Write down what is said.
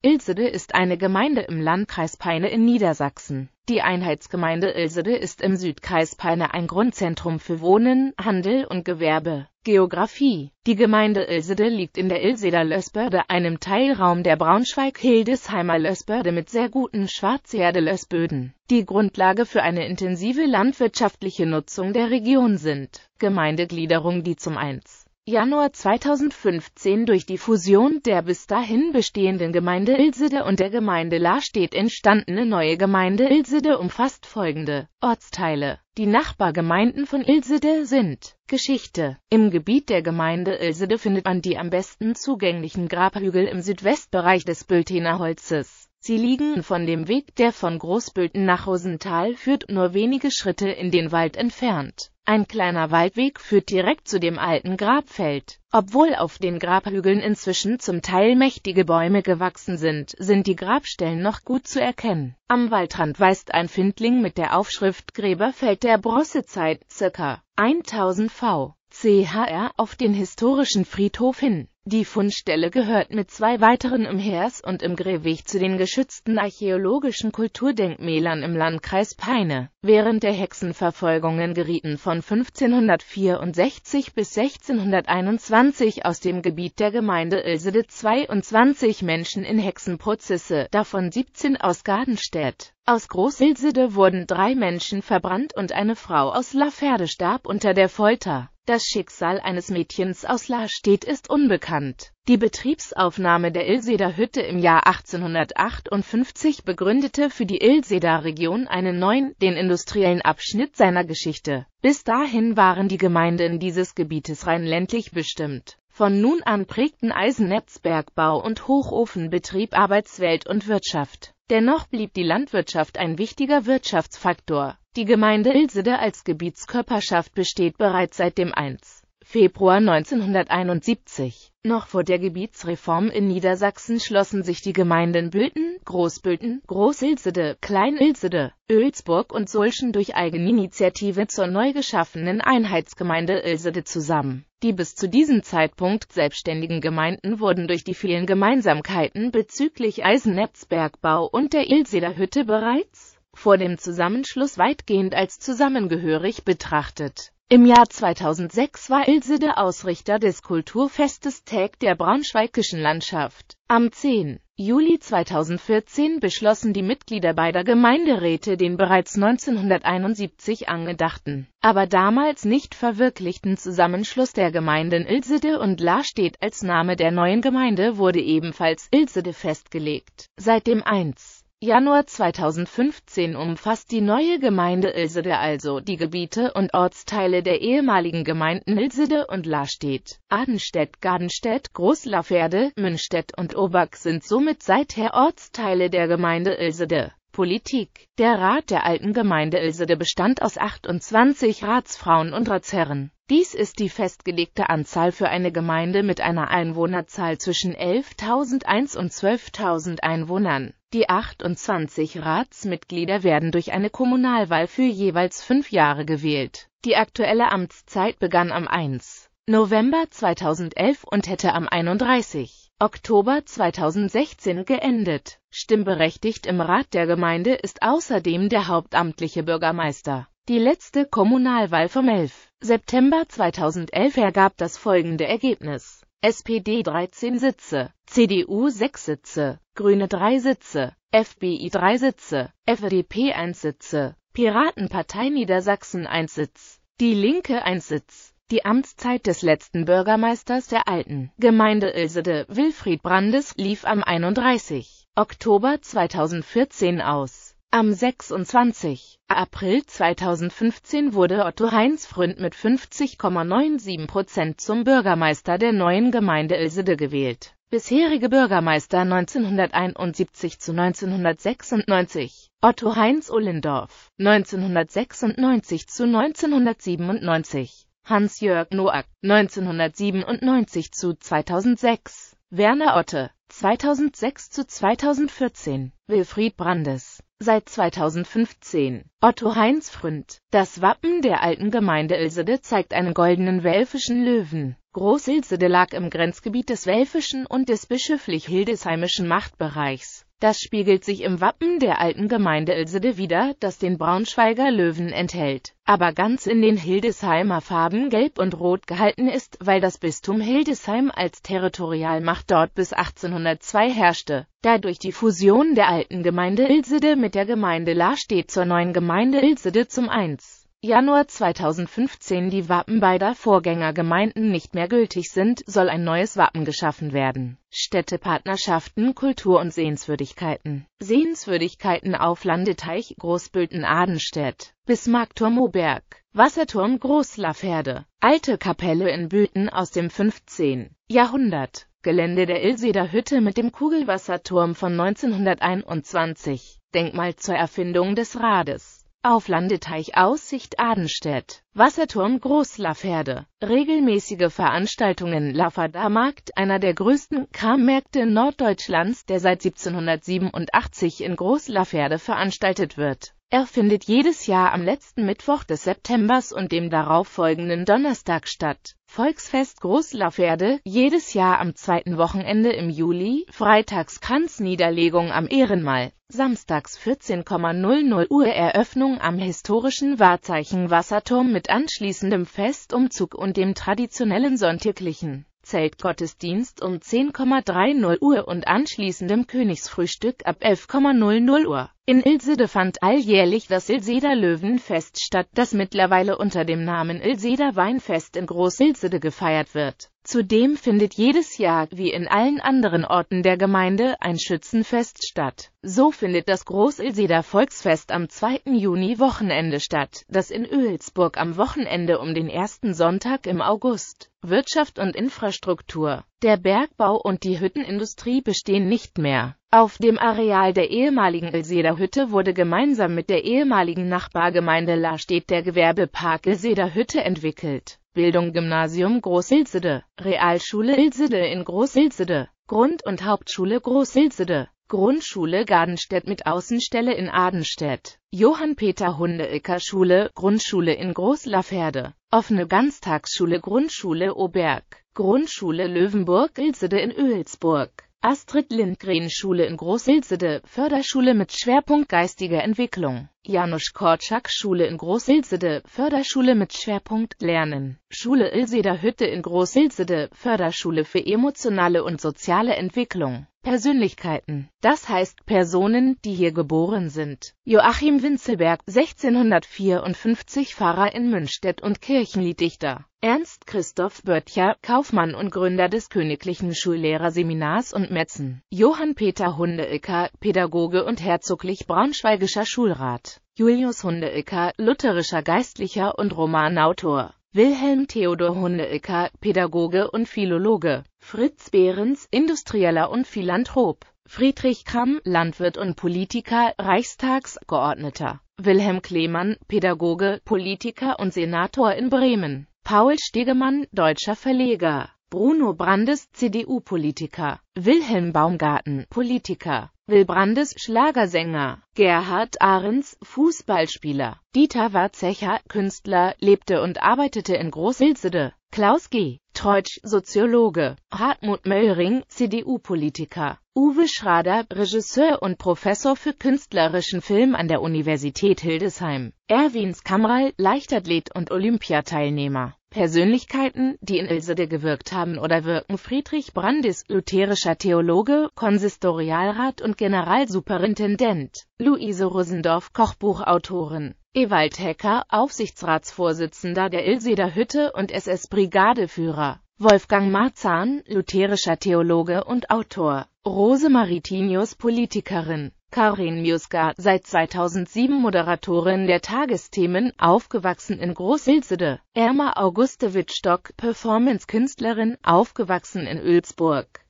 Ilsede ist eine Gemeinde im Landkreis Peine in Niedersachsen. Die Einheitsgemeinde Ilsede ist im Südkreis Peine ein Grundzentrum für Wohnen, Handel und Gewerbe. Geografie Die Gemeinde Ilsede liegt in der Ilseder Lösbörde, einem Teilraum der Braunschweig-Hildesheimer Lösbörde mit sehr guten schwarzherde lössböden Die Grundlage für eine intensive landwirtschaftliche Nutzung der Region sind Gemeindegliederung die zum 1. Januar 2015 durch die Fusion der bis dahin bestehenden Gemeinde Ilsede und der Gemeinde La entstandene neue Gemeinde Ilsede umfasst folgende Ortsteile. Die Nachbargemeinden von Ilsede sind Geschichte. Im Gebiet der Gemeinde Ilsede findet man die am besten zugänglichen Grabhügel im Südwestbereich des Bültener Holzes. Sie liegen von dem Weg, der von Großbülten nach Rosenthal führt, nur wenige Schritte in den Wald entfernt. Ein kleiner Waldweg führt direkt zu dem alten Grabfeld. Obwohl auf den Grabhügeln inzwischen zum Teil mächtige Bäume gewachsen sind, sind die Grabstellen noch gut zu erkennen. Am Waldrand weist ein Findling mit der Aufschrift Gräberfeld der Bronzezeit ca. 1000 v. chr. auf den historischen Friedhof hin. Die Fundstelle gehört mit zwei weiteren im Hers und im Greweg zu den geschützten archäologischen Kulturdenkmälern im Landkreis Peine. Während der Hexenverfolgungen gerieten von 1564 bis 1621 aus dem Gebiet der Gemeinde Ilsede 22 Menschen in Hexenprozesse, davon 17 aus Gadenstedt. Aus Groß-Ilsede wurden drei Menschen verbrannt und eine Frau aus Laferde starb unter der Folter. Das Schicksal eines Mädchens aus La steht ist unbekannt. Die Betriebsaufnahme der Ilseder Hütte im Jahr 1858 begründete für die Ilseder Region einen neuen, den industriellen Abschnitt seiner Geschichte. Bis dahin waren die Gemeinden dieses Gebietes rein ländlich bestimmt. Von nun an prägten Eisennetzbergbau und Hochofenbetrieb Arbeitswelt und Wirtschaft. Dennoch blieb die Landwirtschaft ein wichtiger Wirtschaftsfaktor. Die Gemeinde Ilsede als Gebietskörperschaft besteht bereits seit dem 1. Februar 1971. Noch vor der Gebietsreform in Niedersachsen schlossen sich die Gemeinden Bülten, Großbülten, Groß-Ilsede, Großilsede, Kleinilsede, Ölsburg und Solschen durch Eigeninitiative zur neu geschaffenen Einheitsgemeinde Ilsede zusammen. Die bis zu diesem Zeitpunkt selbstständigen Gemeinden wurden durch die vielen Gemeinsamkeiten bezüglich Eisennetzbergbau und der Ilseder Hütte bereits vor dem Zusammenschluss weitgehend als zusammengehörig betrachtet. Im Jahr 2006 war Ilse Ilsede Ausrichter des Kulturfestes Tag der braunschweigischen Landschaft. Am 10. Juli 2014 beschlossen die Mitglieder beider Gemeinderäte den bereits 1971 angedachten, aber damals nicht verwirklichten Zusammenschluss der Gemeinden Ilsede und La steht als Name der neuen Gemeinde wurde ebenfalls Ilsede festgelegt. Seit dem 1. Januar 2015 umfasst die neue Gemeinde Ilsede also die Gebiete und Ortsteile der ehemaligen Gemeinden Ilsede und Larstedt, Adenstedt, Gardenstedt, Großlaferde, Münstedt und Oberg sind somit seither Ortsteile der Gemeinde Ilsede. Politik Der Rat der alten Gemeinde Ilsede bestand aus 28 Ratsfrauen und Ratsherren dies ist die festgelegte Anzahl für eine Gemeinde mit einer Einwohnerzahl zwischen 11.001 und 12.000 Einwohnern. Die 28 Ratsmitglieder werden durch eine Kommunalwahl für jeweils fünf Jahre gewählt. Die aktuelle Amtszeit begann am 1. November 2011 und hätte am 31. Oktober 2016 geendet. Stimmberechtigt im Rat der Gemeinde ist außerdem der hauptamtliche Bürgermeister. Die letzte Kommunalwahl vom 11. September 2011 ergab das folgende Ergebnis. SPD 13 Sitze, CDU 6 Sitze, Grüne 3 Sitze, FBI 3 Sitze, FDP 1 Sitze, Piratenpartei Niedersachsen 1 Sitz, Die Linke 1 Sitz. Die Amtszeit des letzten Bürgermeisters der alten Gemeinde Ilsede, Wilfried Brandes, lief am 31. Oktober 2014 aus. Am 26. April 2015 wurde Otto Heinz Fründ mit 50,97% zum Bürgermeister der neuen Gemeinde Ilsede gewählt. Bisherige Bürgermeister 1971 zu 1996, Otto Heinz Ullendorf 1996 zu 1997, Hans-Jörg Noack 1997 zu 2006, Werner Otte 2006 zu 2014, Wilfried Brandes Seit 2015. Otto Heinz Fründ. Das Wappen der alten Gemeinde Ilsede zeigt einen goldenen welfischen Löwen. Groß-Ilsede lag im Grenzgebiet des welfischen und des bischöflich-hildesheimischen Machtbereichs. Das spiegelt sich im Wappen der alten Gemeinde Ilsede wider, das den Braunschweiger Löwen enthält, aber ganz in den Hildesheimer Farben gelb und rot gehalten ist, weil das Bistum Hildesheim als Territorialmacht dort bis 1802 herrschte. Da durch die Fusion der alten Gemeinde Ilsede mit der Gemeinde Lahr steht zur neuen Gemeinde Ilsede zum Eins. Januar 2015 die Wappen beider Vorgängergemeinden nicht mehr gültig sind, soll ein neues Wappen geschaffen werden. Städtepartnerschaften, Kultur und Sehenswürdigkeiten. Sehenswürdigkeiten auf Landeteich Großbülten-Adenstedt, Bismarckturm-Oberg, Wasserturm Großlaferde, alte Kapelle in Bülten aus dem 15. Jahrhundert, Gelände der Ilseder Hütte mit dem Kugelwasserturm von 1921, Denkmal zur Erfindung des Rades auf Landeteich Aussicht Adenstedt, Wasserturm Großlafferde, regelmäßige Veranstaltungen Lafferder Markt, einer der größten Krammärkte Norddeutschlands, der seit 1787 in Großlafferde veranstaltet wird. Er findet jedes Jahr am letzten Mittwoch des Septembers und dem darauffolgenden Donnerstag statt. Volksfest Großlauferde, jedes Jahr am zweiten Wochenende im Juli, freitags Kranzniederlegung am Ehrenmal, samstags 14,00 Uhr Eröffnung am historischen Wahrzeichen Wasserturm mit anschließendem Festumzug und dem traditionellen sonntäglichen Zeltgottesdienst um 10,30 Uhr und anschließendem Königsfrühstück ab 11,00 Uhr. In Ilsede fand alljährlich das Ilseder Löwenfest statt, das mittlerweile unter dem Namen Ilseder Weinfest in Groß-Ilsede gefeiert wird Zudem findet jedes Jahr, wie in allen anderen Orten der Gemeinde, ein Schützenfest statt. So findet das Großilseder Volksfest am 2. Juni-Wochenende statt, das in Ölsburg am Wochenende um den ersten Sonntag im August. Wirtschaft und Infrastruktur. Der Bergbau und die Hüttenindustrie bestehen nicht mehr. Auf dem Areal der ehemaligen Ilseder Hütte wurde gemeinsam mit der ehemaligen Nachbargemeinde Lastedt der Gewerbepark Ilseder Hütte entwickelt. Ausbildung Gymnasium groß ilzede Realschule Ilzede in groß ilzede Grund- und Hauptschule groß ilzede Grundschule Gardenstedt mit Außenstelle in Adenstedt, johann peter hunde ecker schule Grundschule in Groß-Lafferde, offene Ganztagsschule Grundschule Oberg, Grundschule löwenburg Ilzede in Öelsburg. Astrid Lindgren Schule in Großilsede, Förderschule mit Schwerpunkt geistiger Entwicklung. Janusz Korczak Schule in Großilsede, Förderschule mit Schwerpunkt Lernen. Schule Ilseder Hütte in Großilsede, Förderschule für emotionale und soziale Entwicklung. Persönlichkeiten, das heißt Personen, die hier geboren sind. Joachim Winzelberg, 1654 Pfarrer in Münstedt und Kirchenlieddichter. Ernst Christoph Böttcher, Kaufmann und Gründer des Königlichen Schullehrerseminars und Metzen. Johann Peter Hundeecker, Pädagoge und herzoglich braunschweigischer Schulrat. Julius Hundeecker, lutherischer Geistlicher und Romanautor. Wilhelm Theodor Hundeecker, Pädagoge und Philologe Fritz Behrens, Industrieller und Philanthrop, Friedrich Kramm, Landwirt und Politiker, Reichstagsgeordneter, Wilhelm Klemann, Pädagoge, Politiker und Senator in Bremen, Paul Stegemann, deutscher Verleger, Bruno Brandes, CDU-Politiker, Wilhelm Baumgarten, Politiker, Will Brandes, Schlagersänger, Gerhard Ahrens, Fußballspieler, Dieter Warzecher, Künstler, lebte und arbeitete in Großwilzede. Klaus G. Teutsch, Soziologe, Hartmut Möhring, CDU-Politiker, Uwe Schrader, Regisseur und Professor für künstlerischen Film an der Universität Hildesheim, Erwin Skamral, Leichtathlet und Olympiateilnehmer. Persönlichkeiten, die in Ilsede gewirkt haben oder wirken Friedrich Brandis, lutherischer Theologe, Konsistorialrat und Generalsuperintendent, Luise Rosendorf, Kochbuchautorin, Ewald Hecker, Aufsichtsratsvorsitzender der Ilseder Hütte und SS-Brigadeführer. Wolfgang Marzahn, lutherischer Theologe und Autor. Rose Maritinius, Politikerin. Karin Miuska, seit 2007 Moderatorin der Tagesthemen, aufgewachsen in Groß-Ilsede. Erma Auguste Wittstock, Performance-Künstlerin, aufgewachsen in Ölsburg.